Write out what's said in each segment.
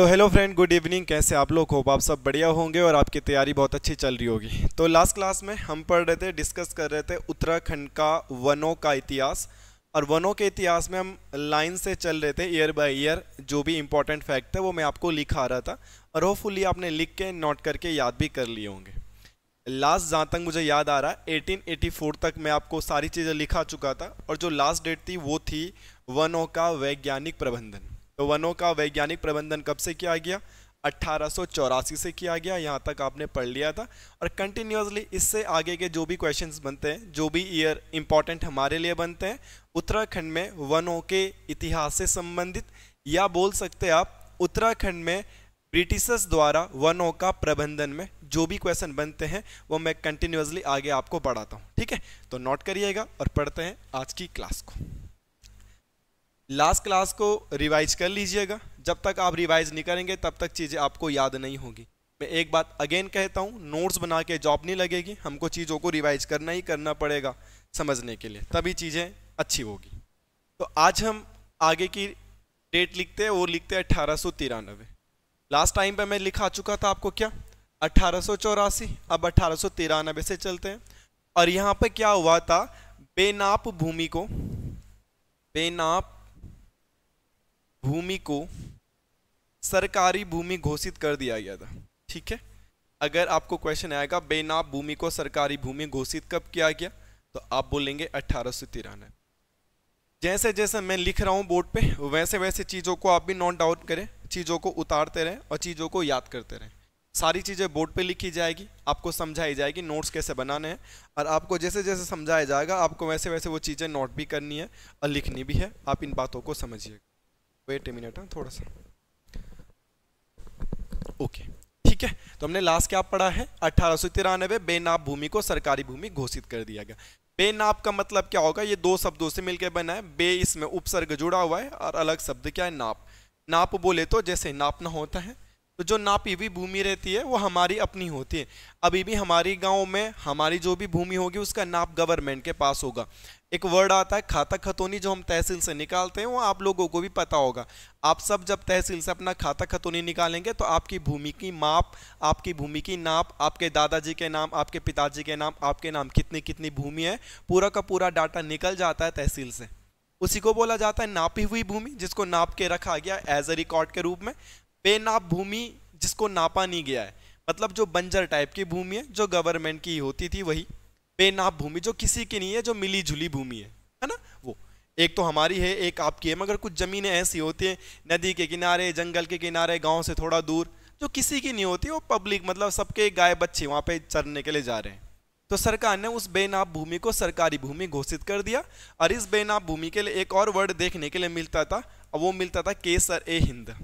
तो hello friend good evening कैसे आप लोग हो आप सब बढ़िया होंगे और आपकी तैयारी बहुत अच्छी चल रही होगी तो लास्ट क्लास में हम पढ़ रहे थे डिस्कस कर रहे थे उत्तराखंड का वनों का इतिहास और वनों के इतिहास में हम लाइन से चल रहे थे ईयर बाय ईयर जो भी इंपॉर्टेंट फैक्ट थे वो मैं आपको लिखा रहा था और होपफुली आपने लिख के नोट करके याद भी कर लिए होंगे लास्ट जहाँ तक मुझे याद आ रहा है 1884 तक मैं आपको सारी चीज़ें लिखा चुका था और जो लास्ट डेट थी वो थी वनों का वैज्ञानिक प्रबंधन तो वनों का वैज्ञानिक प्रबंधन कब से किया गया अट्ठारह से किया गया यहाँ तक आपने पढ़ लिया था और कंटिन्यूसली इससे आगे के जो भी क्वेश्चंस बनते हैं जो भी ईयर इम्पॉर्टेंट हमारे लिए बनते हैं उत्तराखंड में वनों के इतिहास से संबंधित या बोल सकते आप उत्तराखंड में ब्रिटिशर्स द्वारा वनों का प्रबंधन में जो भी क्वेश्चन बनते हैं वो मैं कंटिन्यूसली आगे आपको पढ़ाता हूँ ठीक है तो नोट करिएगा और पढ़ते हैं आज की क्लास को लास्ट क्लास को रिवाइज कर लीजिएगा जब तक आप रिवाइज नहीं करेंगे तब तक चीज़ें आपको याद नहीं होगी मैं एक बात अगेन कहता हूँ नोट्स बना के जॉब नहीं लगेगी हमको चीज़ों को रिवाइज करना ही करना पड़ेगा समझने के लिए तभी चीज़ें अच्छी होगी तो आज हम आगे की डेट लिखते हैं वो लिखते हैं अट्ठारह लास्ट टाइम पर मैं लिखा चुका था आपको क्या अट्ठारह अब अट्ठारह से चलते हैं और यहाँ पर क्या हुआ था बेनाप भूमि को बेनाप भूमि को सरकारी भूमि घोषित कर दिया गया था ठीक है अगर आपको क्वेश्चन आएगा बेनाब भूमि को सरकारी भूमि घोषित कब किया गया तो आप बोलेंगे अट्ठारह सौ तिरानवे जैसे जैसे मैं लिख रहा हूँ बोर्ड पे वैसे वैसे चीज़ों को आप भी नोट डाउन करें चीज़ों को उतारते रहें और चीज़ों को याद करते रहें सारी चीज़ें बोर्ड पे लिखी जाएगी आपको समझाई जाएगी नोट्स कैसे बनाने हैं और आपको जैसे जैसे समझाया जाएगा आपको वैसे वैसे वो चीज़ें नोट भी करनी है और लिखनी भी है आप इन बातों को समझिएगा वेट ए मिनट थोड़ा सा ओके ठीक है तो हमने लास्ट क्या पढ़ा है अठारह सौ तिरानवे बेनाब भूमि को सरकारी भूमि घोषित कर दिया गया बेनाब का मतलब क्या होगा ये दो शब्दों से मिलकर बना है बे इसमें उपसर्ग जुड़ा हुआ है और अलग शब्द क्या है नाप नाप बोले तो जैसे नापना होता है तो जो नापी हुई भूमि रहती है वो हमारी अपनी होती है अभी भी हमारी गांव में हमारी जो भी भूमि होगी उसका नाप गवर्नमेंट के पास होगा एक वर्ड आता है खाता खतौनी जो हम तहसील से निकालते हैं वो आप लोगों को भी पता होगा आप सब जब तहसील से अपना खाता खतौनी निकालेंगे तो आपकी भूमि की माप आपकी भूमि की नाप आपके दादाजी के नाम आपके पिताजी के नाम आपके नाम कितनी कितनी भूमि है पूरा का पूरा डाटा निकल जाता है तहसील से उसी को बोला जाता है नापी हुई भूमि जिसको नाप के रखा गया एज ए रिकॉर्ड के रूप में बेनाप भूमि जिसको नापा नहीं गया है मतलब जो बंजर टाइप की भूमि है जो गवर्नमेंट की होती थी वही बेनाप भूमि जो किसी की नहीं है जो मिली जुली भूमि है है ना वो एक तो हमारी है एक आपकी है मगर कुछ ज़मीनें ऐसी होती हैं नदी के किनारे जंगल के किनारे गाँव से थोड़ा दूर जो किसी की नहीं होती वो पब्लिक मतलब सबके गाय बच्चे वहाँ पे चरने के लिए जा रहे हैं तो सरकार ने उस बेनाप भूमि को सरकारी भूमि घोषित कर दिया और इस बेनाप भूमि के लिए एक और वर्ड देखने के लिए मिलता था और वो मिलता था केसर ए हिंद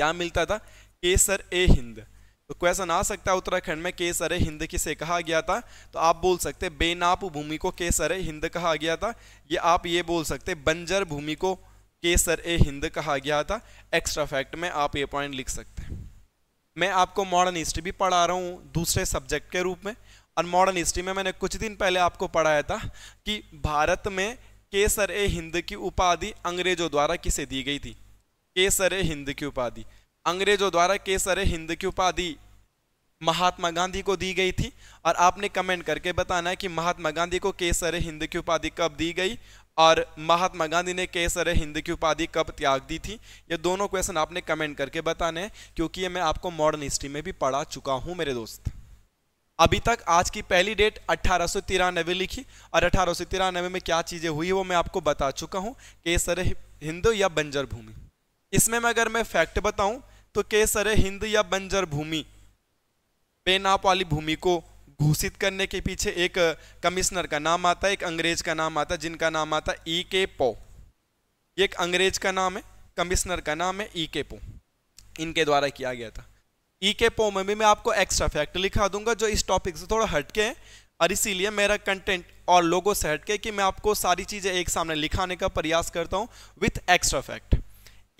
क्या मिलता था केसर ए हिंद तो क्वेश्चन आ सकता है उत्तराखंड में केस अरे हिंद किसे कहा गया था तो आप बोल सकते बेनाप भूमि को केस अरे हिंद कहा गया था ये आप ये बोल सकते बंजर भूमि को केसर ए हिंद कहा गया था एक्स्ट्रा फैक्ट में आप ये पॉइंट लिख सकते हैं मैं आपको मॉडर्न हिस्ट्री भी पढ़ा रहा हूँ दूसरे सब्जेक्ट के रूप में और मॉडर्न हिस्ट्री में मैंने कुछ दिन पहले आपको पढ़ाया था कि भारत में केसर ए हिंद की उपाधि अंग्रेजों द्वारा किसे दी गई थी केसर ए हिंद की उपाधि अंग्रेजों द्वारा केसर हिंद की उपाधि महात्मा गांधी को दी गई थी और आपने कमेंट करके बताना है कि महात्मा गांधी को केसर हिंद की उपाधि कब दी गई और महात्मा गांधी ने केसर हिंद की उपाधि कब त्याग दी थी ये दोनों क्वेश्चन आपने कमेंट करके बताने हैं क्योंकि ये मैं आपको मॉडर्न हिस्ट्री में भी पढ़ा चुका हूँ मेरे दोस्त अभी तक आज की पहली डेट अट्ठारह लिखी और अठारह में क्या चीज़ें हुई वो मैं आपको बता चुका हूँ केसर हिंद या बंजर भूमि इसमें मैं अगर मैं फैक्ट बताऊं तो के सर हिंद या बंजर भूमि बेनाप वाली भूमि को घोषित करने के पीछे एक कमिश्नर का नाम आता है एक अंग्रेज का नाम आता है जिनका नाम आता है ई के पो एक अंग्रेज का नाम है कमिश्नर का नाम है ई के पो इनके द्वारा किया गया था ई के पो में भी मैं आपको एक्स्ट्रा फैक्ट लिखा दूंगा जो इस टॉपिक से थोड़ा हटके है और इसीलिए मेरा कंटेंट और लोगों से हटके कि मैं आपको सारी चीज़ें एक सामने लिखाने का प्रयास करता हूँ विथ एक्स्ट्रा फैक्ट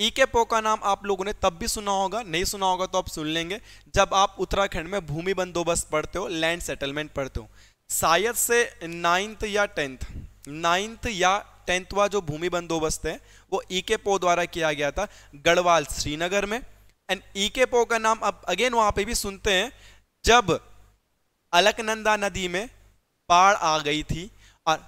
ईके e पो का नाम आप लोगों ने तब भी सुना होगा नहीं सुना होगा तो आप सुन लेंगे जब आप उत्तराखंड में भूमि बंदोबस्त पढ़ते हो लैंड सेटलमेंट पढ़ते हो शायद से नाइन्थ या टेंथ नाइन्थ या टेंथवा जो भूमि बंदोबस्त है वो ईके e पो द्वारा किया गया था गढ़वाल श्रीनगर में एंड ईके पो का नाम आप अगेन वहां पे भी सुनते हैं जब अलकनंदा नदी में बाढ़ आ गई थी और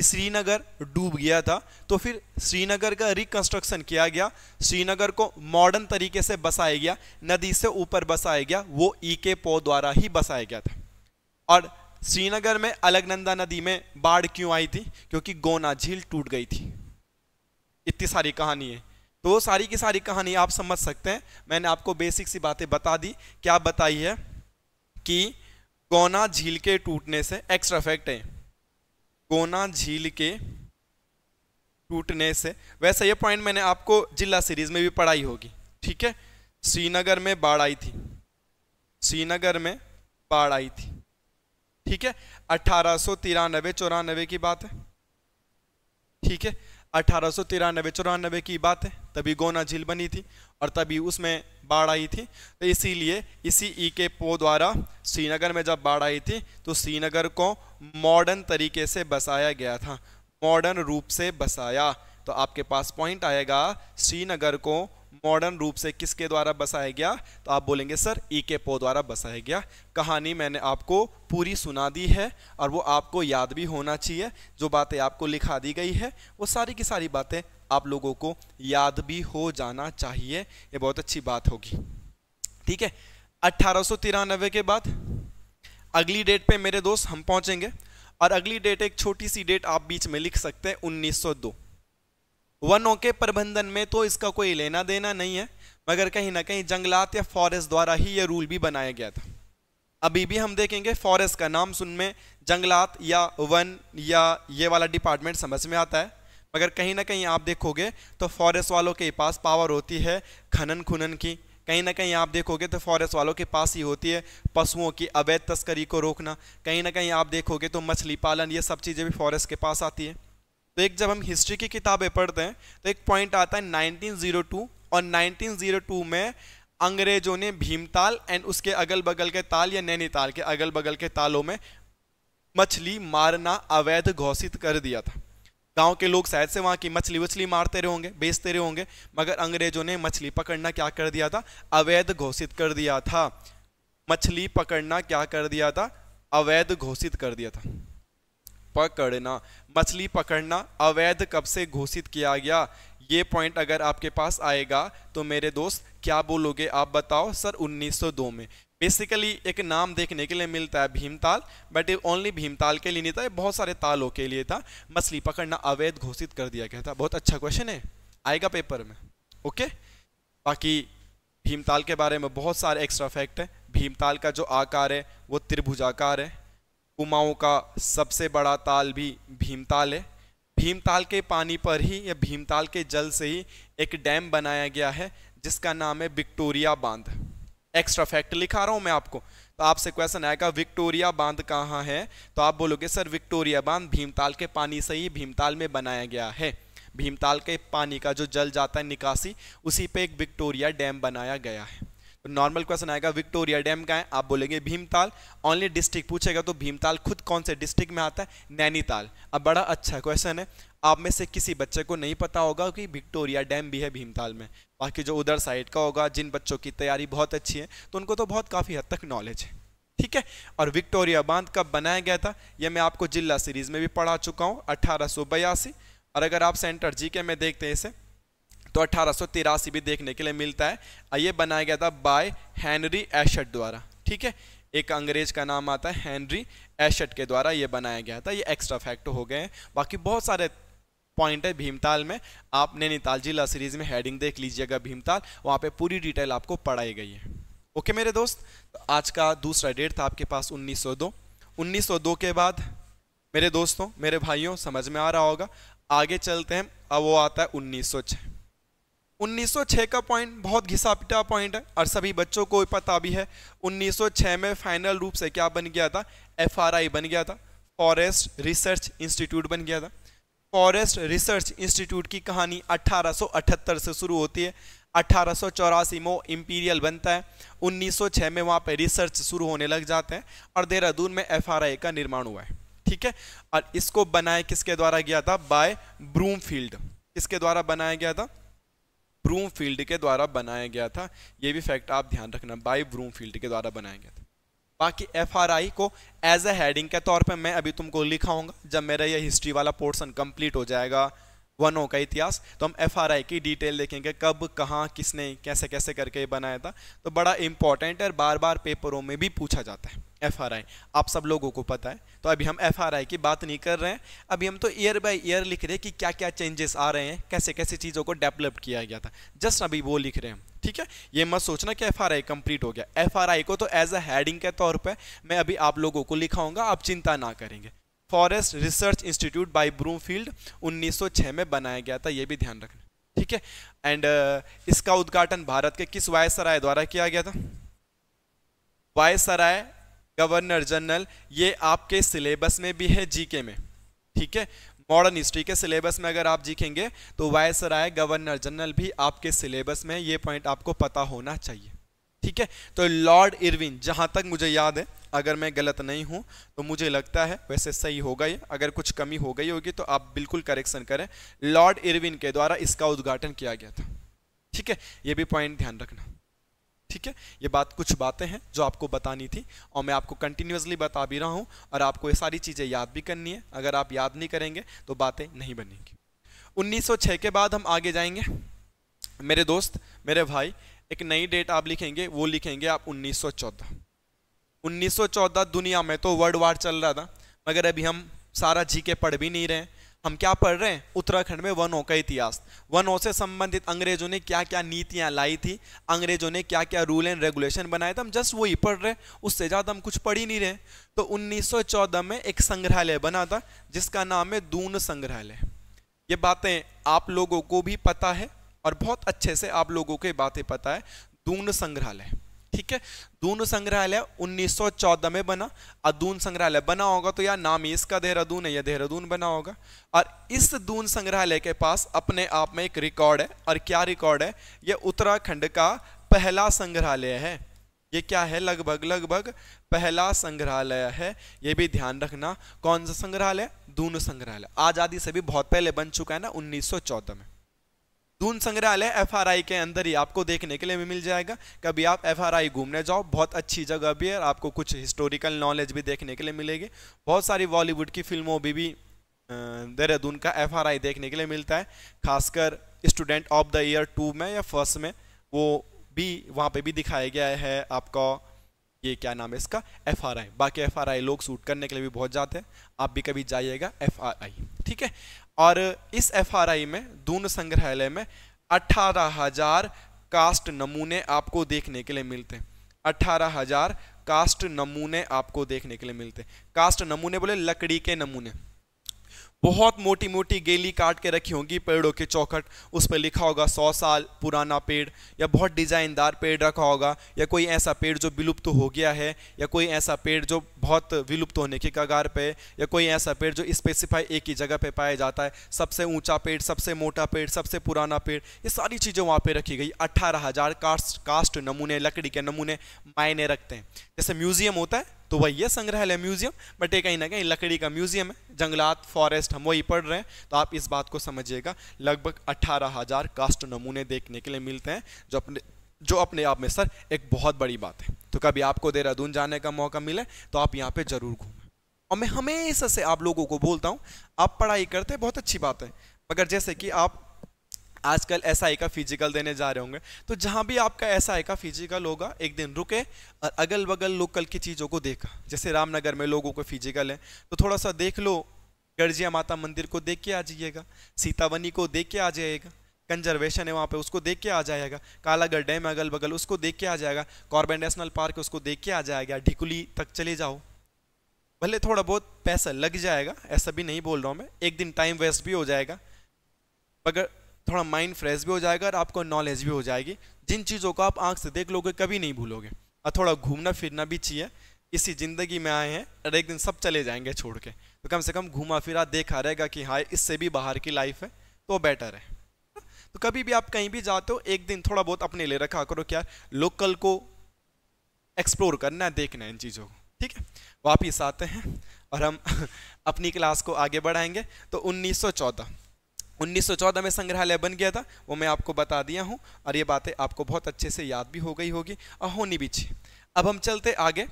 श्रीनगर डूब गया था तो फिर श्रीनगर का रिकंस्ट्रक्शन किया गया श्रीनगर को मॉडर्न तरीके से बसाया गया नदी से ऊपर बसाया गया वो ई के पो द्वारा ही बसाया गया था और श्रीनगर में अलगनंदा नदी में बाढ़ क्यों आई थी क्योंकि गोना झील टूट गई थी इतनी सारी कहानी है तो वो सारी की सारी कहानी आप समझ सकते हैं मैंने आपको बेसिक सी बातें बता दी क्या बताई है कि गोना झील के टूटने से एक्स्ट्रा फैक्ट है गोना झील के टूटने से वैसे ये पॉइंट मैंने आपको जिला सीरीज में भी पढ़ाई होगी ठीक है श्रीनगर में बाढ़ आई थी श्रीनगर में बाढ़ आई थी ठीक है अठारह सौ तिरानबे चौरानबे की बात है ठीक है अठारह सौ तिरानबे चौरानबे की बात है तभी गोना झील बनी थी और तभी उसमें बाढ़ आई थी तो इसीलिए इसी ई के पो द्वारा श्रीनगर में जब बाढ़ आई थी तो श्रीनगर को मॉडर्न तरीके से बसाया गया था मॉडर्न रूप से बसाया तो आपके पास पॉइंट आएगा श्रीनगर को मॉडर्न रूप से किसके द्वारा बसाया गया तो आप बोलेंगे सर ई के पो द्वारा बसाया गया कहानी मैंने आपको पूरी सुना दी है और वो आपको याद भी होना चाहिए जो बातें आपको लिखा दी गई है वो सारी की सारी बातें आप लोगों को याद भी हो जाना चाहिए ये बहुत अच्छी बात होगी ठीक है अट्ठारह के बाद अगली डेट पे मेरे दोस्त हम पहुंचेंगे और अगली डेट एक छोटी सी डेट आप बीच में लिख सकते हैं 1902 वनों के प्रबंधन में तो इसका कोई लेना देना नहीं है मगर कहीं ना कहीं जंगलात या फॉरेस्ट द्वारा ही यह रूल भी बनाया गया था अभी भी हम देखेंगे फॉरेस्ट का नाम सुन में जंगलात या वन या ये वाला डिपार्टमेंट समझ में आता है मगर कहीं ना कहीं आप देखोगे तो फॉरेस्ट वालों के पास पावर होती है खनन खुनन की कहीं ना कहीं आप देखोगे तो फॉरेस्ट वालों के पास ही होती है पशुओं की अवैध तस्करी को रोकना कहीं ना कहीं आप देखोगे तो मछली पालन ये सब चीज़ें भी फॉरेस्ट के पास आती है तो एक जब हम हिस्ट्री की किताबें पढ़ते हैं तो एक पॉइंट आता है 1902 और 1902 में अंग्रेजों ने भीमताल एंड उसके अगल बगल के ताल या नैनीताल के अगल बगल के तालों में मछली मारना अवैध घोषित कर दिया था गांव के लोग शायद से वहां की मछली उछली मारते रहे होंगे बेचते रहे होंगे मगर अंग्रेजों ने मछली पकड़ना क्या कर दिया था अवैध घोषित कर दिया था मछली पकड़ना क्या कर दिया था अवैध घोषित कर दिया था पकड़ना मछली पकड़ना अवैध कब से घोषित किया गया ये पॉइंट अगर आपके पास आएगा तो मेरे दोस्त क्या बोलोगे आप बताओ सर 1902 में बेसिकली एक नाम देखने के लिए मिलता है भीमताल बट ओनली भीमताल के लिए नहीं था बहुत सारे तालों के लिए था मछली पकड़ना अवैध घोषित कर दिया गया था बहुत अच्छा क्वेश्चन है आएगा पेपर में ओके बाकी भीमताल के बारे में बहुत सारे एक्स्ट्रा फैक्ट है भीमताल का जो आकार है वो त्रिभुजाकार है कुमाऊँ का सबसे बड़ा ताल भी भीमताल है भीमताल के पानी पर ही या भीमताल के जल से ही एक डैम बनाया गया है जिसका नाम है विक्टोरिया बांध एक्स्ट्रा फैक्ट लिखा रहा हूं मैं आपको तो आपसे क्वेश्चन आएगा विक्टोरिया बांध कहाँ है तो आप बोलोगे सर विक्टोरिया बांध भीमताल के पानी से ही भीमताल में बनाया गया है भीमताल के पानी का जो जल जाता है निकासी उसी पे एक विक्टोरिया डैम बनाया गया है तो नॉर्मल क्वेश्चन आएगा विक्टोरिया डैम का है आप बोलेंगे भीमताल ओनली डिस्ट्रिक्ट पूछेगा तो भीमताल खुद कौन से डिस्ट्रिक्ट में आता है नैनीताल अब बड़ा अच्छा क्वेश्चन है आप में से किसी बच्चे को नहीं पता होगा कि विक्टोरिया डैम भी है भीमताल में बाकी जो उधर साइड का होगा जिन बच्चों की तैयारी बहुत अच्छी है तो उनको तो बहुत काफ़ी हद तक नॉलेज है ठीक है और विक्टोरिया बांध कब बनाया गया था यह मैं आपको जिला सीरीज में भी पढ़ा चुका हूँ अठारह और अगर आप सेंटर जी के में देखते हैं इसे तो अठारह भी देखने के लिए मिलता है और ये बनाया गया था बाय हैंनरी एशट द्वारा ठीक है एक अंग्रेज का नाम आता है हैनरी एशट के द्वारा ये बनाया गया था ये एक्स्ट्रा फैक्ट हो गए हैं बाकी बहुत सारे पॉइंट है भीमताल में आप नैनीताल जिला सीरीज में हेडिंग देख लीजिएगा भीमताल वहाँ पे पूरी डिटेल आपको पढ़ाई गई है ओके मेरे दोस्त तो आज का दूसरा डेट था आपके पास 1902 1902 के बाद मेरे दोस्तों मेरे भाइयों समझ में आ रहा होगा आगे चलते हैं अब वो आता है 1906 1906 का पॉइंट बहुत घिसा पिटा पॉइंट है और सभी बच्चों को पता भी है 1906 में फाइनल रूप से क्या बन गया था एफआरआई बन गया था फॉरेस्ट रिसर्च इंस्टीट्यूट बन गया था फॉरेस्ट रिसर्च इंस्टीट्यूट की कहानी 1878 से शुरू होती है अठारह में इम्पीरियल बनता है 1906 में वहाँ पे रिसर्च शुरू होने लग जाते हैं और देहरादून में एफ का निर्माण हुआ है ठीक है और इसको बनाया किसके द्वारा गया था बाय ब्रूम किसके द्वारा बनाया गया था ब्रूम के द्वारा बनाया गया था ये भी फैक्ट आप ध्यान रखना बाय ब्रूम के द्वारा बनाया गया था बाकी एफ को एज ए हेडिंग के तौर पे मैं अभी तुमको लिखाऊंगा जब मेरा ये हिस्ट्री वाला पोर्सन कंप्लीट हो जाएगा वनों का इतिहास तो हम एफ की डिटेल देखेंगे कब कहाँ किसने कैसे कैसे करके बनाया था तो बड़ा इंपॉर्टेंट है बार बार पेपरों में भी पूछा जाता है एफ आप सब लोगों को पता है तो अभी हम एफ की बात नहीं कर रहे हैं अभी हम तो ईयर बाय ईयर लिख रहे हैं कि क्या क्या चेंजेस आ रहे हैं कैसे कैसे चीज़ों को डेवलप किया गया था जस्ट अभी वो लिख रहे हैं ठीक है ये मत सोचना कि एफ आर आई कंप्लीट हो गया एफ आर आई को तो एज अ हेडिंग के तौर पर मैं अभी आप लोगों को लिखाऊंगा आप चिंता ना करेंगे forest research institute by Broomfield 1906 में बनाया गया था ये भी ध्यान रखना ठीक है एंड uh, इसका उद्घाटन भारत के किस वायसराय द्वारा किया गया था वायसराय गवर्नर जनरल ये आपके सिलेबस में भी है जीके में ठीक है मॉडर्न हिस्ट्री के सिलेबस में अगर आप जीखेंगे तो वाइस राय गवर्नर जनरल भी आपके सिलेबस में ये पॉइंट आपको पता होना चाहिए ठीक है तो लॉर्ड इरविन जहाँ तक मुझे याद है अगर मैं गलत नहीं हूँ तो मुझे लगता है वैसे सही होगा ये अगर कुछ कमी हो गई होगी तो आप बिल्कुल करेक्शन करें लॉर्ड इरविन के द्वारा इसका उद्घाटन किया गया था ठीक है ये भी पॉइंट ध्यान रखना ठीक है ये बात कुछ बातें हैं जो आपको बतानी थी और मैं आपको कंटिन्यूसली बता भी रहा हूँ और आपको ये सारी चीज़ें याद भी करनी है अगर आप याद नहीं करेंगे तो बातें नहीं बनेंगी 1906 के बाद हम आगे जाएंगे मेरे दोस्त मेरे भाई एक नई डेट आप लिखेंगे वो लिखेंगे आप उन्नीस 1914 दुनिया में तो वर्ल्ड वार चल रहा था मगर अभी हम सारा जी के पढ़ भी नहीं रहे हम क्या पढ़ रहे हैं उत्तराखंड में वनों का इतिहास वनों से संबंधित अंग्रेजों ने क्या क्या नीतियां लाई थी अंग्रेजों ने क्या क्या रूल एंड रेगुलेशन बनाए थे हम जस्ट वही पढ़ रहे उससे ज़्यादा हम कुछ पढ़ ही नहीं रहे तो 1914 में एक संग्रहालय बना था जिसका नाम है दून संग्रहालय ये बातें आप लोगों को भी पता है और बहुत अच्छे से आप लोगों को बातें पता है दून संग्रहालय ठीक है दून संग्रहालय 1914 में बना अदून संग्रहालय बना होगा तो यार नाम ही इसका देहरादून है या देहरादून बना होगा और इस दून संग्रहालय के पास अपने आप में एक रिकॉर्ड है और क्या रिकॉर्ड है यह उत्तराखंड का पहला संग्रहालय है ये क्या है लगभग लगभग पहला संग्रहालय है ये भी ध्यान रखना कौन सा संग्रहालय दून संग्रहालय आज़ादी से भी बहुत पहले बन चुका है ना 1914 में दून संग्रहालय आई के अंदर ही आपको देखने के लिए भी मिल जाएगा कभी आप आई घूमने जाओ बहुत अच्छी जगह भी है और आपको कुछ हिस्टोरिकल नॉलेज भी देखने के लिए मिलेगी बहुत सारी बॉलीवुड की फिल्मों भी भी देहरादून का आई देखने के लिए मिलता है खासकर student of the year two में या फर्स्ट में वो भी वहाँ पे भी दिखाया गया है आपका ये क्या नाम है इसका एफ आर आई बाकी एफ आर आई लोग सूट करने के लिए भी बहुत जाते हैं आप भी कभी जाइएगा एफ आर आई ठीक है और इस एफआरआई में दून संग्रहालय में अठारह हजार कास्ट नमूने आपको देखने के लिए मिलते हैं अठारह हजार कास्ट नमूने आपको देखने के लिए मिलते हैं कास्ट नमूने बोले लकड़ी के नमूने बहुत मोटी मोटी गेली काट के रखी होंगी पेड़ों की चौखट उस पर लिखा होगा सौ साल पुराना पेड़ या बहुत डिजाइनदार पेड़ रखा होगा या कोई ऐसा पेड़ जो विलुप्त तो हो गया है या कोई ऐसा पेड़ जो बहुत विलुप्त तो होने की कगार पे या कोई ऐसा पेड़ जो स्पेसिफाई एक ही जगह पे पाया जाता है सबसे ऊंचा पेड़ सबसे मोटा पेड़ सबसे पुराना पेड़ ये सारी चीज़ें वहाँ पर रखी गई अट्ठारह कास्ट कास्ट नमूने लकड़ी के नमूने मायने रखते हैं जैसे म्यूज़ियम होता है तो वही है संग्रहालय म्यूजियम बट ये कहीं ना कहीं लकड़ी का म्यूजियम है जंगलात फॉरेस्ट हम वही पढ़ रहे हैं तो आप इस बात को समझिएगा लगभग अट्ठारह हजार कास्ट नमूने देखने के लिए मिलते हैं जो अपने जो अपने आप में सर एक बहुत बड़ी बात है तो कभी आपको देहरादून जाने का मौका मिले तो आप यहाँ पे जरूर घूमें और मैं हमेशा से आप लोगों को बोलता हूँ आप पढ़ाई करते बहुत अच्छी बात है मगर जैसे कि आप आजकल एस आई का फिजिकल देने जा रहे होंगे तो जहाँ भी आपका एस आई का फिजिकल होगा एक दिन रुके और अगल बगल लोकल की चीज़ों को देखा जैसे रामनगर में लोगों को फिजिकल है तो थोड़ा सा देख लो गर्जिया माता मंदिर को देख के आ जाइएगा सीतावनी को देख के आ जाइएगा कंजर्वेशन है वहाँ पे उसको देख के आ जाएगा कालागढ़ डैम अगल बगल उसको देख के आ जाएगा कॉर्बन नेशनल पार्क उसको देख के आ जाएगा ढिकुली तक चले जाओ भले थोड़ा बहुत पैसा लग जाएगा ऐसा भी नहीं बोल रहा हूँ मैं एक दिन टाइम वेस्ट भी हो जाएगा मगर थोड़ा माइंड फ्रेश भी हो जाएगा और आपको नॉलेज भी हो जाएगी जिन चीज़ों को आप आँख से देख लोगे कभी नहीं भूलोगे और थोड़ा घूमना फिरना भी चाहिए इसी ज़िंदगी में आए हैं और एक दिन सब चले जाएंगे छोड़ के तो कम से कम घूमा फिरा देखा रहेगा कि हाँ इससे भी बाहर की लाइफ है तो बेटर है तो कभी भी आप कहीं भी जाते हो एक दिन थोड़ा बहुत अपने लिए रखा करो क्या लोकल को एक्सप्लोर करना है देखना है इन चीज़ों को ठीक है वापिस आते हैं और हम अपनी क्लास को आगे बढ़ाएंगे तो 1914 1914 में संग्रहालय बन गया था वो मैं आपको बता दिया हूँ और ये बातें आपको बहुत अच्छे से याद भी हो गई होगी और होनी भी चाहिए अब हम चलते आगे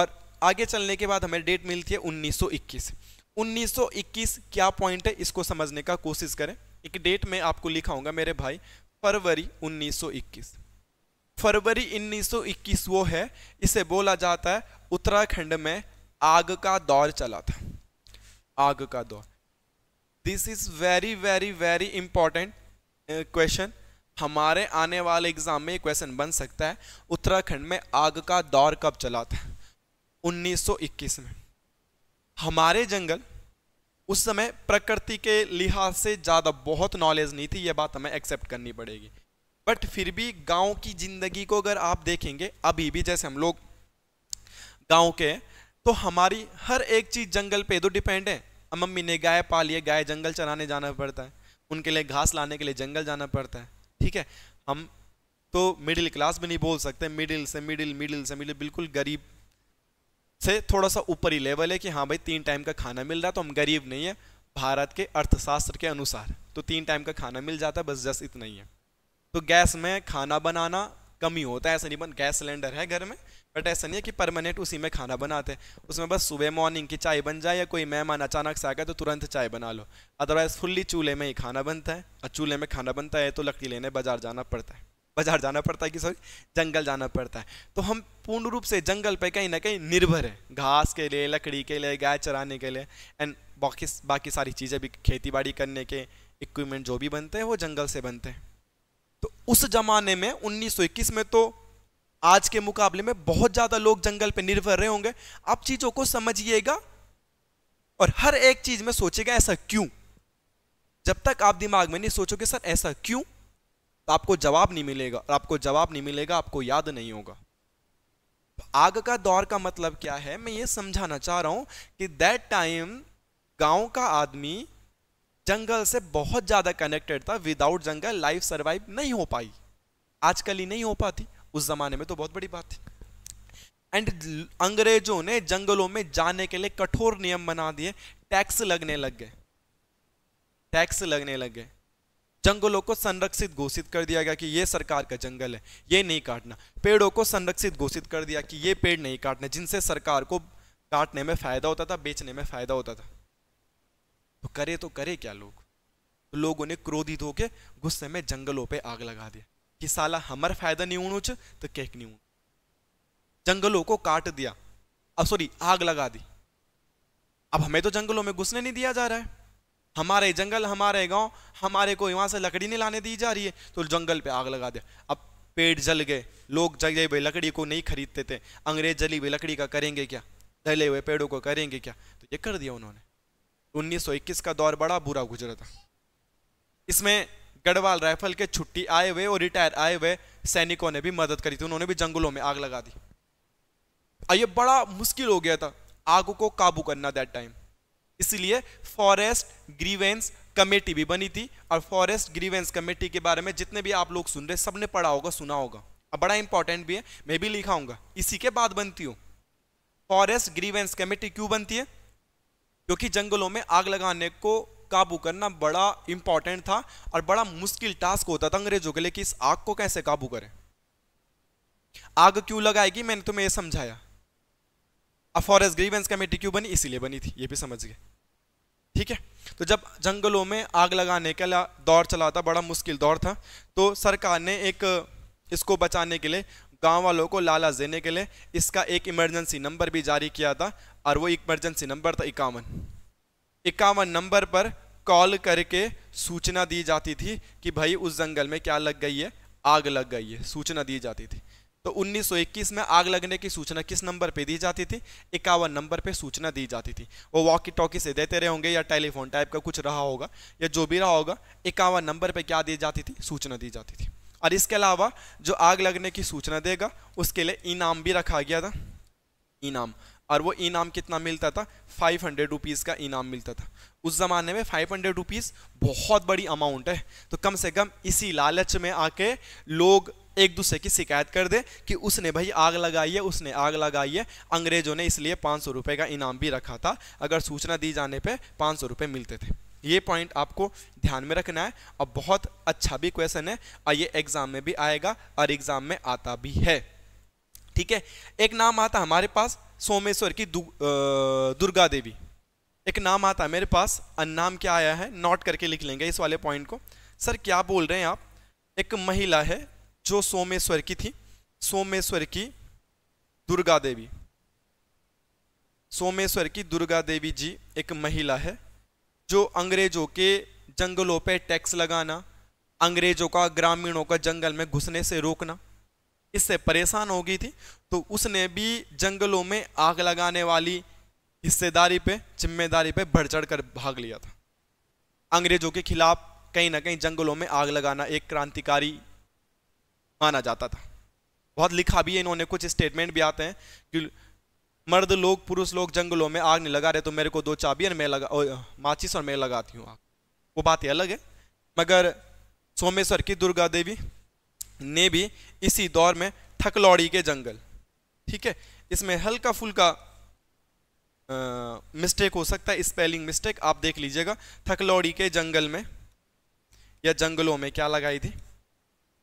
और आगे चलने के बाद हमें डेट मिलती है 1921 1921 क्या पॉइंट है इसको समझने का कोशिश करें एक डेट मैं आपको लिखाऊंगा मेरे भाई फरवरी 1921 फरवरी 1921 वो है इसे बोला जाता है उत्तराखंड में आग का दौर चला था आग का दौर this is very very very important question हमारे आने वाले एग्जाम में क्वेश्चन बन सकता है उत्तराखंड में आग का दौर कब चला था 1921 में हमारे जंगल उस समय प्रकृति के लिहाज से ज़्यादा बहुत नॉलेज नहीं थी ये बात हमें एक्सेप्ट करनी पड़ेगी बट फिर भी गांव की ज़िंदगी को अगर आप देखेंगे अभी भी जैसे हम लोग गांव के तो हमारी हर एक चीज़ जंगल पे तो डिपेंड है अब मम्मी ने गाय पाली गाय जंगल चराने जाना पड़ता है उनके लिए घास लाने के लिए जंगल जाना पड़ता है ठीक है हम तो मिडिल क्लास भी नहीं बोल सकते मिडिल से मिडिल मिडिल से मिडिल बिल्कुल गरीब से थोड़ा सा ऊपर ही लेवल है कि हाँ भाई तीन टाइम का खाना मिल रहा है तो हम गरीब नहीं है भारत के अर्थशास्त्र के अनुसार तो तीन टाइम का खाना मिल जाता है बस जस इतना ही है तो गैस में खाना बनाना कमी होता है ऐसा नहीं बन गैस सिलेंडर है घर में बट ऐसा नहीं है कि परमानेंट उसी में खाना बनाते हैं उसमें बस सुबह मॉर्निंग की चाय बन जाए या कोई मेहमान अचानक से आ गया तो तुरंत चाय बना लो अदरवाइज़ फुल्ली चूल्हे में ही खाना बनता है और चूल्हे में खाना बनता है तो लकड़ी लेने बाजार जाना पड़ता है बाजार जाना पड़ता है कि सॉरी जंगल जाना पड़ता है तो हम पूर्ण रूप से जंगल पर कहीं ना कहीं निर्भर है घास के लिए लकड़ी के लिए गाय चराने के लिए एंड बाकी बाकी सारी चीज़ें भी खेती बाड़ी करने के इक्विपमेंट जो भी बनते हैं वो जंगल से बनते हैं तो उस जमाने में 1921 में तो आज के मुकाबले में बहुत ज़्यादा लोग जंगल पर निर्भर रहे होंगे आप चीज़ों को समझिएगा और हर एक चीज़ में सोचेगा ऐसा क्यों जब तक आप दिमाग में नहीं सोचोगे सर ऐसा क्यों तो आपको जवाब नहीं मिलेगा और आपको जवाब नहीं मिलेगा आपको याद नहीं होगा आग का दौर का मतलब क्या है मैं ये समझाना चाह रहा हूं कि दैट टाइम गांव का आदमी जंगल से बहुत ज़्यादा कनेक्टेड था विदाउट जंगल लाइफ सर्वाइव नहीं हो पाई आजकल ही नहीं हो पाती उस जमाने में तो बहुत बड़ी बात थी एंड अंग्रेजों ने जंगलों में जाने के लिए कठोर नियम बना दिए टैक्स लगने लग गए टैक्स लगने लग गए जंगलों को संरक्षित घोषित कर दिया गया कि ये सरकार का जंगल है ये नहीं काटना पेड़ों को संरक्षित घोषित कर दिया कि ये पेड़ नहीं काटने जिनसे सरकार को काटने में फायदा होता था बेचने में फायदा होता था तो करे तो करे क्या लोग तो लोगों ने क्रोधित होकर गुस्से में जंगलों पर आग लगा दिया कि साला हमर फायदा नहीं उन्होंने तो कैक नहीं उणु जंगलों को काट दिया अब सॉरी आग लगा दी अब हमें तो जंगलों में घुसने नहीं दिया जा रहा है हमारे जंगल हमारे गांव हमारे को वहां से लकड़ी नहीं लाने दी जा रही है तो जंगल पे आग लगा दिया अब पेड़ जल गए लोग जले हुए लकड़ी को नहीं खरीदते थे अंग्रेज जली हुई लकड़ी का करेंगे क्या जले हुए पेड़ों को करेंगे क्या तो ये कर दिया उन्होंने 1921 का दौर बड़ा बुरा गुजरा था इसमें गढ़वाल राइफल के छुट्टी आए हुए और रिटायर आए हुए सैनिकों ने भी मदद करी थी उन्होंने भी जंगलों में आग लगा दी और ये बड़ा मुश्किल हो गया था आग को काबू करना दैट टाइम इसलिए फॉरेस्ट ग्रीवेंस कमेटी भी बनी थी और फॉरेस्ट ग्रीवेंस कमेटी के बारे में जितने भी आप लोग सुन रहे सबने पढ़ा होगा सुना होगा और बड़ा इंपॉर्टेंट भी है मैं भी लिखाऊंगा इसी के बाद बनती हूँ फॉरेस्ट ग्रीवेंस कमेटी क्यों बनती है क्योंकि जंगलों में आग लगाने को काबू करना बड़ा इंपॉर्टेंट था और बड़ा मुश्किल टास्क होता था अंग्रेजों के लिए कि इस आग को कैसे काबू करें आग क्यों लगाएगी मैंने तुम्हें यह समझाया फॉरेस्ट ग्रीवेंस कमेटी क्यों बनी इसीलिए बनी थी ये भी समझ गए ठीक है तो जब जंगलों में आग लगाने का दौर चला था बड़ा मुश्किल दौर था तो सरकार ने एक इसको बचाने के लिए गांव वालों को लाला देने के लिए इसका एक इमरजेंसी नंबर भी जारी किया था और वो इमरजेंसी नंबर था इक्यावन इक्यावन नंबर पर कॉल करके सूचना दी जाती थी कि भाई उस जंगल में क्या लग गई है आग लग गई है सूचना दी जाती थी तो 1921 में आग लगने की सूचना किस नंबर पे दी जाती थी इक्यावन नंबर पे सूचना दी जाती थी वो वॉकी टॉकी से देते रहे होंगे या टेलीफोन टाइप का कुछ रहा होगा या जो भी रहा होगा इक्यावन नंबर पे क्या दी जाती थी सूचना दी जाती थी और इसके अलावा जो आग लगने की सूचना देगा उसके लिए इनाम भी रखा गया था इनाम और वो इनाम कितना मिलता था फाइव हंड्रेड रुपीज़ का इनाम मिलता था उस ज़माने में फाइव हंड्रेड रुपीज़ बहुत बड़ी अमाउंट है तो कम से कम इसी लालच में आके लोग एक दूसरे की शिकायत कर दे कि उसने भाई आग लगाई है उसने आग लगाई है अंग्रेज़ों ने इसलिए पाँच सौ रुपये का इनाम भी रखा था अगर सूचना दी जाने पर पाँच सौ रुपये मिलते थे ये पॉइंट आपको ध्यान में रखना है और बहुत अच्छा भी क्वेश्चन है और ये एग्ज़ाम में भी आएगा और एग्ज़ाम में आता भी है ठीक है एक नाम आता हमारे पास सोमेश्वर की दु, दुर्गा देवी एक नाम आता है मेरे पास अन्नाम क्या आया है नोट करके लिख लेंगे इस वाले पॉइंट को सर क्या बोल रहे हैं आप एक महिला है जो सोमेश्वर की थी सोमेश्वर की दुर्गा देवी सोमेश्वर की दुर्गा देवी जी एक महिला है जो अंग्रेजों के जंगलों पे टैक्स लगाना अंग्रेजों का ग्रामीणों का जंगल में घुसने से रोकना इससे परेशान हो गई थी तो उसने भी जंगलों में आग लगाने वाली हिस्सेदारी पे जिम्मेदारी पे बढ़ चढ़ कर भाग लिया था अंग्रेजों के खिलाफ कहीं ना कहीं जंगलों में आग लगाना एक क्रांतिकारी माना जाता था बहुत लिखा भी है इन्होंने कुछ स्टेटमेंट भी आते हैं कि मर्द लोग पुरुष लोग जंगलों में आग नहीं लगा रहे तो मेरे को दो चाबी और मैं लगा माचिस और मैं लगाती हूँ आग वो बात अलग है मगर सोमेश्वर की दुर्गा देवी ने भी इसी दौर में थकलौड़ी के जंगल ठीक है इसमें हल्का फुल्का मिस्टेक हो सकता है स्पेलिंग मिस्टेक आप देख लीजिएगा थकलौड़ी के जंगल में या जंगलों में क्या लगाई थी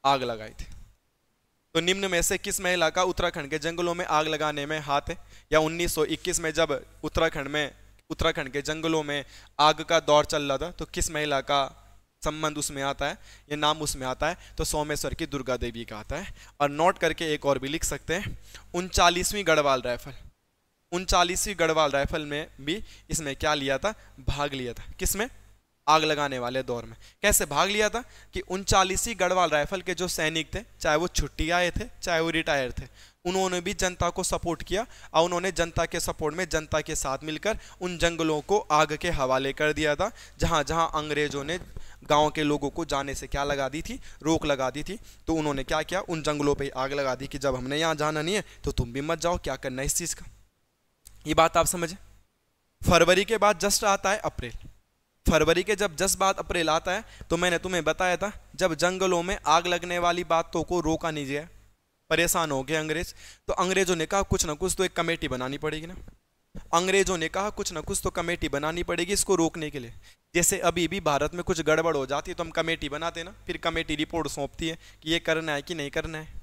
आग लगाई थी तो निम्न में से किस महिला का उत्तराखंड के जंगलों में आग लगाने में हाथ है या 1921 में जब उत्तराखंड में उत्तराखंड के जंगलों में आग का दौर चल रहा था तो किस महिला का संबंध उसमें आता है ये नाम उसमें आता है तो सोमेश्वर की दुर्गा देवी का आता है और नोट करके एक और भी लिख सकते हैं उनचालीसवीं गढ़वाल राइफल उनचालीसवीं गढ़वाल राइफल में भी इसमें क्या लिया था भाग लिया था किसमें आग लगाने वाले दौर में कैसे भाग लिया था कि उनचालीसवीं गढ़वाल राइफल के जो सैनिक थे चाहे वो छुट्टी आए थे चाहे वो रिटायर थे उन्होंने भी जनता को सपोर्ट किया और उन्होंने जनता के सपोर्ट में जनता के साथ मिलकर उन जंगलों को आग के हवाले कर दिया था जहाँ जहाँ अंग्रेज़ों ने गांव के लोगों को जाने से क्या लगा दी थी रोक लगा दी थी तो उन्होंने क्या किया उन जंगलों पे आग लगा दी कि जब हमने यहाँ जाना नहीं है तो तुम भी मत जाओ क्या करना है इस चीज़ का ये बात आप समझें फरवरी के बाद जस्ट आता है अप्रैल फरवरी के जब जस्ट बाद अप्रैल आता है तो मैंने तुम्हें बताया था जब जंगलों में आग लगने वाली बातों को रोका नहीं जाए परेशान हो गए अंग्रेज तो अंग्रेजों ने कहा कुछ ना कुछ तो एक कमेटी बनानी पड़ेगी ना अंग्रेजों ने कहा कुछ ना कुछ तो कमेटी बनानी पड़ेगी इसको रोकने के लिए जैसे अभी भी भारत में कुछ गड़बड़ हो जाती है तो हम कमेटी बनाते ना फिर कमेटी रिपोर्ट सौंपती है कि ये करना है कि नहीं करना है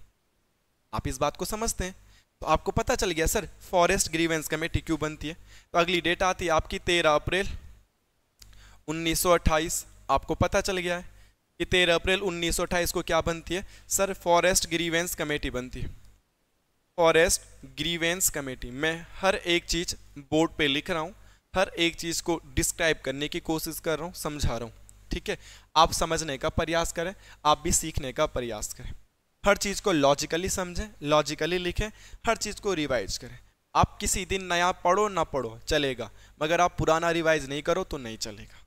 आप इस बात को समझते हैं तो आपको पता चल गया सर फॉरेस्ट ग्रीवेंस कमेटी क्यों बनती है तो अगली डेट आती है आपकी तेरह अप्रैल 1928 आपको पता चल गया है ये तेरह अप्रैल उन्नीस को क्या बनती है सर फॉरेस्ट ग्रीवेंस कमेटी बनती है फॉरेस्ट ग्रीवेंस कमेटी मैं हर एक चीज़ बोर्ड पे लिख रहा हूँ हर एक चीज़ को डिस्क्राइब करने की कोशिश कर रहा हूँ समझा रहा हूँ ठीक है आप समझने का प्रयास करें आप भी सीखने का प्रयास करें हर चीज़ को लॉजिकली समझें लॉजिकली लिखें हर चीज़ को रिवाइज करें आप किसी दिन नया पढ़ो ना पढ़ो चलेगा मगर आप पुराना रिवाइज नहीं करो तो नहीं चलेगा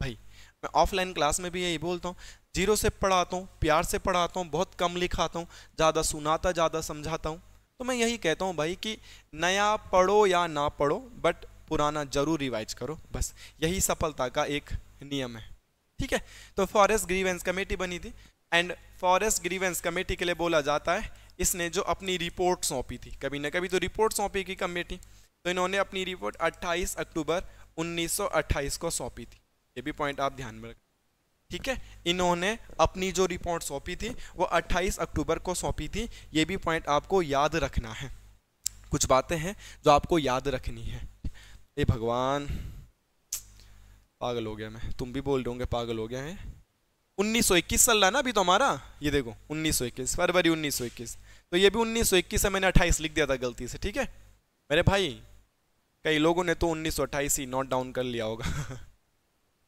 भाई मैं ऑफलाइन क्लास में भी यही बोलता हूँ जीरो से पढ़ाता हूँ प्यार से पढ़ाता हूँ बहुत कम लिखाता हूँ ज़्यादा सुनाता ज़्यादा समझाता हूँ तो मैं यही कहता हूँ भाई कि नया पढ़ो या ना पढ़ो बट पुराना जरूर रिवाइज करो बस यही सफलता का एक नियम है ठीक है तो फॉरेस्ट ग्रीवेंस कमेटी बनी थी एंड फॉरेस्ट ग्रीवेंस कमेटी के लिए बोला जाता है इसने जो अपनी रिपोर्ट सौंपी थी कभी ना कभी तो रिपोर्ट सौंपी की कमेटी तो इन्होंने अपनी रिपोर्ट 28 अक्टूबर 1928 को सौंपी थी ये भी पॉइंट आप ध्यान में रखें ठीक है इन्होंने अपनी जो रिपोर्ट सौंपी थी वो 28 अक्टूबर को सौंपी थी ये भी पॉइंट आपको याद रखना है कुछ बातें हैं जो आपको याद रखनी है ए भगवान पागल हो गया मैं तुम भी बोल रहे पागल हो गया है 1921 चल रहा ना अभी तो हमारा ये देखो 1921 फरवरी 1921 तो ये भी 1921 है मैंने 28 लिख दिया था गलती से ठीक है मेरे भाई कई लोगों ने तो 1928 ही नोट डाउन कर लिया होगा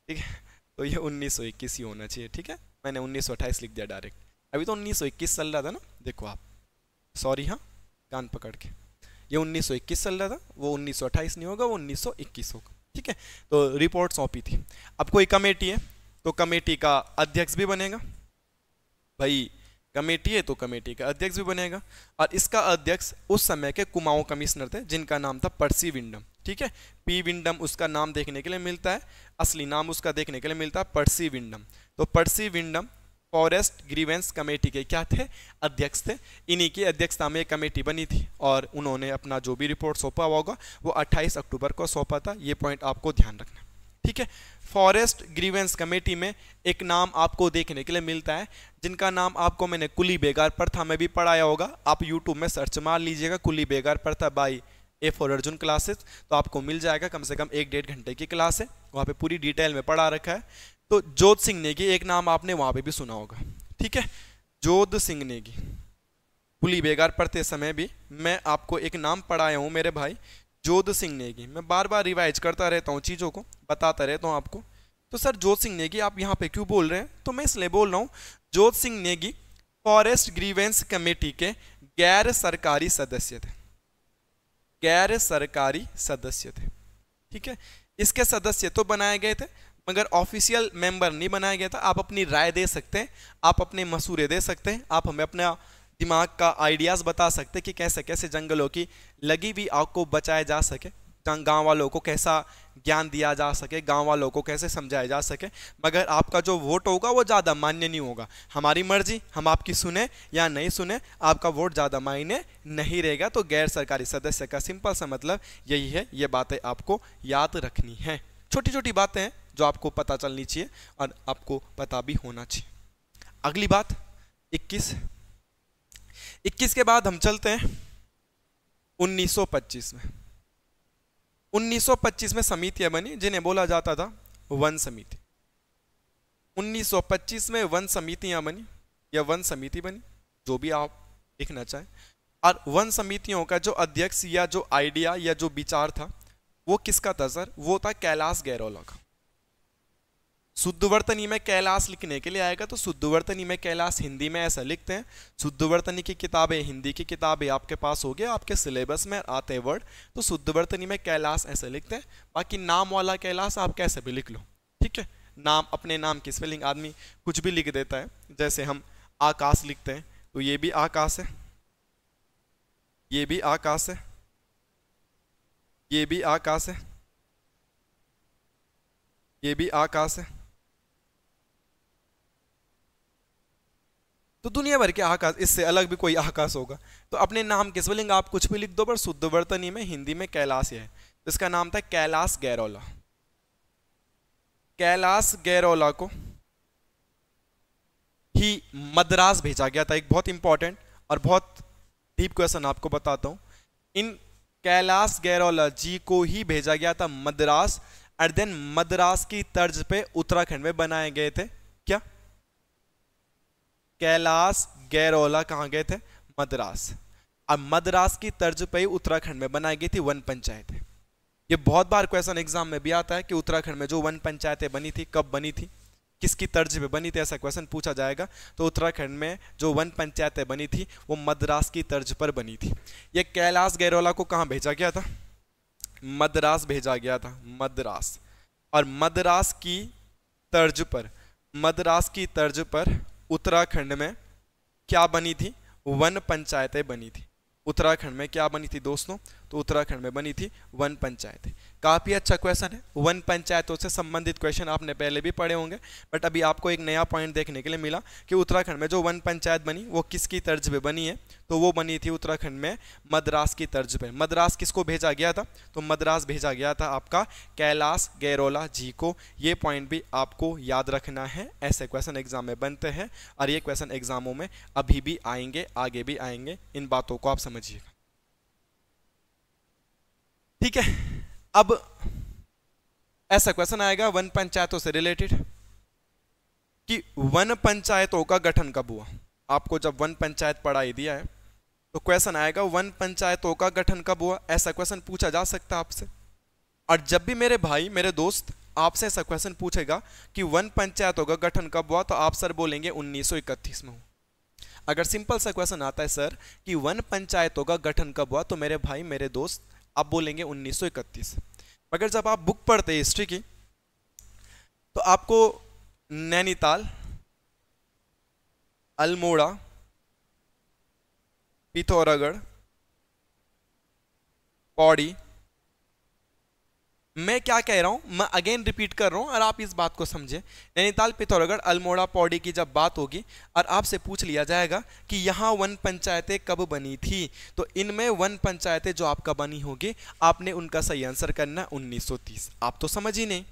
ठीक है तो ये 1921 ही होना चाहिए ठीक है मैंने 1928 लिख दिया डायरेक्ट अभी तो 1921 चल रहा था ना देखो आप सॉरी हाँ कान पकड़ के ये 1921 चल रहा था वो 1928 नहीं होगा वो 1921 होगा ठीक है तो रिपोर्ट सौंपी थी अब कोई कमेटी है तो कमेटी का अध्यक्ष भी बनेगा भाई कमेटी है तो कमेटी का अध्यक्ष भी बनेगा और इसका अध्यक्ष उस समय के कुमाऊं कमिश्नर थे जिनका नाम था पर्सी विंडम ठीक है पी विंडम उसका नाम देखने के लिए मिलता है असली नाम उसका देखने के लिए मिलता है पर्सी विंडम तो Percy Wyndham forest grievance committee के क्या थे अध्यक्ष थे इन्हीं की अध्यक्षता में कमेटी बनी थी और उन्होंने अपना जो भी रिपोर्ट सौंपा हुआ होगा वो 28 अक्टूबर को सौंपा था ये पॉइंट आपको ध्यान रखना ठीक है फॉरेस्ट ग्रीवेंस कमेटी में एक नाम आपको देखने के लिए मिलता है जिनका नाम आपको मैंने कुली बेगार प्रथा में भी पढ़ाया होगा आप यूट्यूब में सर्च मार लीजिएगा कुली बेगार प्रथा by A for Arjun classes तो आपको मिल जाएगा कम से कम एक डेढ़ घंटे की क्लास है वहाँ पे पूरी डिटेल में पढ़ा रखा है तो जोत सिंह नेगी एक नाम आपने वहाँ पे भी सुना होगा ठीक है जोध सिंह नेगी पुली बेगार पढ़ते समय भी मैं आपको एक नाम पढ़ाया हूँ मेरे भाई जोध सिंह नेगी मैं बार बार रिवाइज करता रहता हूँ चीज़ों को बताता रहता हूँ आपको तो सर जोत सिंह नेगी आप यहाँ पे क्यों बोल रहे हैं तो मैं इसलिए बोल रहा हूँ Jot Singh Negi forest grievance committee के गैर सरकारी सदस्य थे गैर सरकारी सदस्य थे ठीक है इसके सदस्य तो बनाए गए थे मगर ऑफिशियल मेंबर नहीं बनाया गया था आप अपनी राय दे सकते हैं आप अपने मसूरे दे सकते हैं आप हमें अपना दिमाग का आइडियाज़ बता सकते हैं कि कैसे कैसे जंगलों की लगी हुई आग को बचाया जा सके गांव वालों को कैसा ज्ञान दिया जा सके गांव वालों को कैसे समझाया जा सके मगर आपका जो वोट होगा वो ज़्यादा मान्य नहीं होगा हमारी मर्जी हम आपकी सुने या नहीं सुने आपका वोट ज़्यादा मायने नहीं रहेगा तो गैर सरकारी सदस्य का सिंपल सा मतलब यही है ये बातें आपको याद रखनी है छोटी छोटी बातें हैं जो आपको पता चलनी चाहिए और आपको पता भी होना चाहिए अगली बात 21 21 के बाद हम चलते हैं 1925 में 1925 में समितियाँ बनी जिन्हें बोला जाता था वन समिति 1925 में वन समितियाँ बनी या वन समिति बनी जो भी आप लिखना चाहें और वन समितियों का जो अध्यक्ष या जो आइडिया या जो विचार था वो किसका था सर वो था कैलाश गैरोला का शुद्धवर्तनी में कैलाश लिखने के लिए आएगा तो शुद्धवर्तनी में कैलाश हिंदी में ऐसा लिखते हैं शुद्धवर्तनी की किताबें हिंदी की किताबें आपके पास हो गया आपके सिलेबस में आते वर्ड तो शुद्धवर्तनी में कैलाश ऐसे लिखते हैं बाकी नाम वाला कैलाश आप कैसे भी लिख लो ठीक है नाम अपने नाम की स्पेलिंग आदमी कुछ भी लिख देता है जैसे हम आकाश लिखते हैं तो ये भी आकाश है ये भी आकाश है ये भी आकाश है ये भी आकाश है तो दुनिया भर के आकाश इससे अलग भी कोई आकाश होगा तो अपने नाम के स्वलिंग आप कुछ भी लिख दो पर शुद्ध वर्तनी में हिंदी में कैलाश है तो इसका नाम था कैलाश गैरोला कैलाश गैरोला को ही मद्रास भेजा गया था एक बहुत इंपॉर्टेंट और बहुत डीप क्वेश्चन आपको बताता हूँ इन कैलाश गैरोला जी को ही भेजा गया था मद्रास एंड देन मद्रास की तर्ज पे उत्तराखंड में बनाए गए थे क्या कैलाश गैरोला कहाँ गए थे मद्रास अब मद्रास की तर्ज पर ही उत्तराखंड में बनाई गई थी वन पंचायतें ये बहुत बार क्वेश्चन एग्जाम में भी आता है कि उत्तराखंड में जो वन पंचायतें बनी थी कब बनी थी किसकी तर्ज पे बनी थी ऐसा क्वेश्चन पूछा जाएगा तो उत्तराखंड में जो वन पंचायतें बनी थी वो मद्रास की तर्ज पर बनी थी ये कैलाश गैरोला को कहाँ भेजा गया था मद्रास भेजा गया था मद्रास और मद्रास की तर्ज पर मद्रास की तर्ज पर उत्तराखंड में क्या बनी थी वन पंचायतें बनी थी उत्तराखंड में क्या बनी थी दोस्तों तो उत्तराखंड में बनी थी वन पंचायत काफ़ी अच्छा क्वेश्चन है वन पंचायतों से संबंधित क्वेश्चन आपने पहले भी पढ़े होंगे बट अभी आपको एक नया पॉइंट देखने के लिए मिला कि उत्तराखंड में जो वन पंचायत बनी वो किसकी तर्ज पे बनी है तो वो बनी थी उत्तराखंड में मद्रास की तर्ज पे मद्रास किसको भेजा गया था तो मद्रास भेजा गया था आपका कैलाश गैरोला जी को ये पॉइंट भी आपको याद रखना है ऐसे क्वेश्चन एग्जाम में बनते हैं और ये क्वेश्चन एग्जामों में अभी भी आएंगे आगे भी आएंगे इन बातों को आप समझिएगा ठीक है अब ऐसा क्वेश्चन आएगा वन पंचायतों से रिलेटेड कि वन पंचायतों का गठन कब हुआ आपको जब वन पंचायत पढ़ाई दिया है तो क्वेश्चन आएगा वन पंचायतों का गठन कब हुआ ऐसा क्वेश्चन पूछा जा सकता है आपसे और जब भी मेरे भाई मेरे दोस्त आपसे ऐसा क्वेश्चन पूछेगा कि वन पंचायतों का गठन कब हुआ तो आप सर बोलेंगे 1931 में हुआ अगर सिंपल सा क्वेश्चन आता है सर कि वन पंचायतों का गठन कब हुआ तो मेरे भाई मेरे दोस्त आप बोलेंगे 1931 मगर जब आप बुक पढ़ते हैं हिस्ट्री की तो आपको नैनीताल अल्मोड़ा पिथौरागढ़ पौड़ी मैं क्या कह रहा हूँ मैं अगेन रिपीट कर रहा हूँ और आप इस बात को समझें नैनीताल पिथौरागढ़ अल्मोड़ा पौड़ी की जब बात होगी और आपसे पूछ लिया जाएगा कि यहाँ वन पंचायतें कब बनी थी तो इनमें वन पंचायतें जो आपका बनी होगी आपने उनका सही आंसर करना 1930 आप तो समझ ही नहीं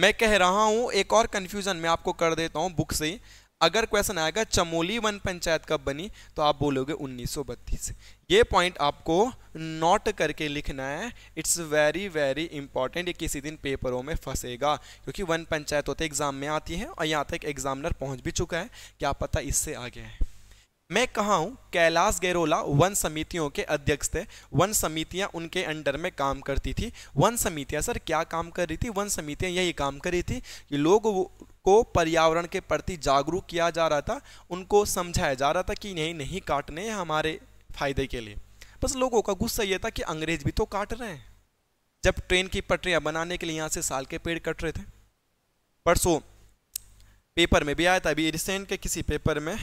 मैं कह रहा हूँ एक और कन्फ्यूज़न मैं आपको कर देता हूँ बुक से अगर क्वेश्चन आएगा चमोली वन पंचायत कब बनी तो आप बोलोगे 1932 ये पॉइंट आपको नोट करके लिखना है इट्स वेरी वेरी इंपॉर्टेंट ये किसी दिन पेपरों में फंसेगा क्योंकि वन पंचायत होते एग्जाम में आती है और यहाँ तक एग्जामिनर पहुँच भी चुका है क्या पता इससे आगे है मैं कहा हूं कैलाश गैरोला वन समितियों के अध्यक्ष थे वन समितियां उनके अंडर में काम करती थी वन समितियां सर क्या काम कर रही थी वन समितियां यही काम कर रही थी कि लोग को पर्यावरण के प्रति जागरूक किया जा रहा था उनको समझाया जा रहा था कि नहीं नहीं काटने हमारे फायदे के लिए बस लोगों का गुस्सा ये था कि अंग्रेज भी तो काट रहे हैं जब ट्रेन की पटरियां बनाने के लिए यहाँ से साल के पेड़ कट रहे थे परसों पेपर में भी आया था अभी रिसेंट के किसी पेपर में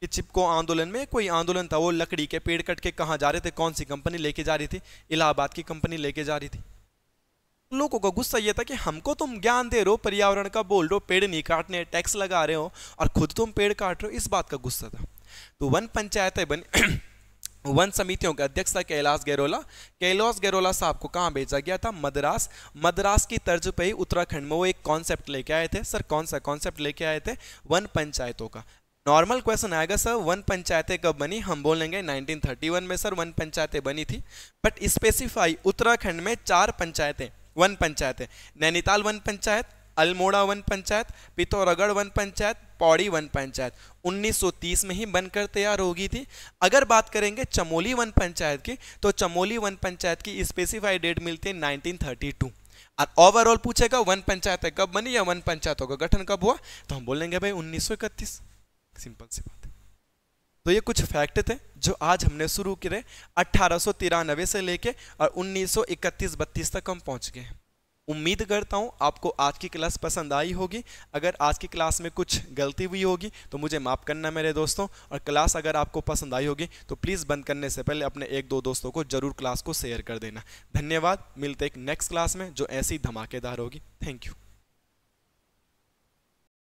कि चिपको आंदोलन में कोई आंदोलन था वो लकड़ी के पेड़ कट के कहाँ जा रहे थे कौन सी कंपनी लेके जा रही थी इलाहाबाद की कंपनी लेके जा रही थी लोगों का गुस्सा ये था कि हमको तुम ज्ञान दे रहे हो पर्यावरण का बोल रहे हो पेड़ नहीं काटने टैक्स लगा रहे हो और खुद तुम पेड़ काट रहे हो इस बात का गुस्सा था तो वन पंचायतें बनी वन समितियों के अध्यक्ष था कैलाश गैरोला कैलाश गैरोला साहब को कहाँ भेजा गया था मद्रास मद्रास की तर्ज पे ही उत्तराखंड में वो एक कॉन्सेप्ट लेके आए थे सर कौन सा कॉन्सेप्ट लेके आए थे वन पंचायतों का नॉर्मल क्वेश्चन आएगा सर वन पंचायतें कब बनी हम बोलेंगे 1931 में सर वन पंचायतें बनी थी बट स्पेसिफाई उत्तराखंड में चार पंचायतें वन पंचायतें नैनीताल वन पंचायत अल्मोड़ा वन पंचायत पिथौरागढ़ वन पंचायत पौड़ी वन पंचायत 1930 में ही बनकर तैयार हो गई थी अगर बात करेंगे चमोली वन पंचायत की तो चमोली वन पंचायत की स्पेसिफाइड डेट मिलती है नाइनटीन और ओवरऑल पूछेगा वन पंचायत कब बनी या वन पंचायतों का गठन कब हुआ तो हम बोलेंगे भाई उन्नीस सिंपल सी बात तो ये कुछ फैक्ट थे जो आज हमने शुरू करे अठारह से लेके और 1931-32 तक हम पहुंच गए हैं उम्मीद करता हूँ आपको आज की क्लास पसंद आई होगी अगर आज की क्लास में कुछ गलती हुई होगी तो मुझे माफ़ करना मेरे दोस्तों और क्लास अगर आपको पसंद आई होगी तो प्लीज़ बंद करने से पहले अपने एक दो दोस्तों को ज़रूर क्लास को शेयर कर देना धन्यवाद मिलते एक नेक्स्ट क्लास में जो ऐसी धमाकेदार होगी थैंक यू